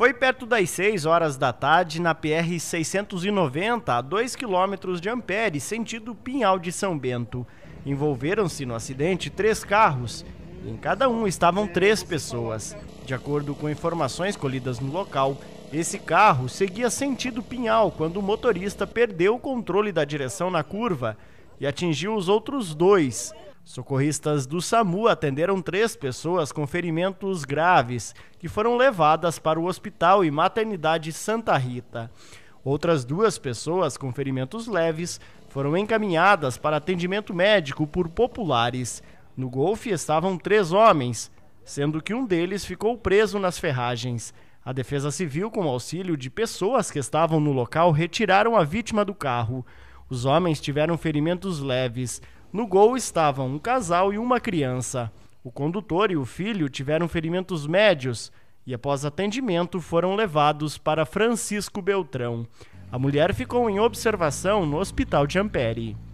Foi perto das 6 horas da tarde na PR 690, a 2 km de Ampere, sentido Pinhal de São Bento. Envolveram-se no acidente três carros. Em cada um estavam três pessoas. De acordo com informações colhidas no local, esse carro seguia sentido Pinhal quando o motorista perdeu o controle da direção na curva e atingiu os outros dois. Socorristas do SAMU atenderam três pessoas com ferimentos graves, que foram levadas para o Hospital e Maternidade Santa Rita. Outras duas pessoas com ferimentos leves foram encaminhadas para atendimento médico por populares. No golfe estavam três homens, sendo que um deles ficou preso nas ferragens. A Defesa Civil, com auxílio de pessoas que estavam no local, retiraram a vítima do carro. Os homens tiveram ferimentos leves. No gol estavam um casal e uma criança. O condutor e o filho tiveram ferimentos médios e, após atendimento, foram levados para Francisco Beltrão. A mulher ficou em observação no Hospital de Ampere.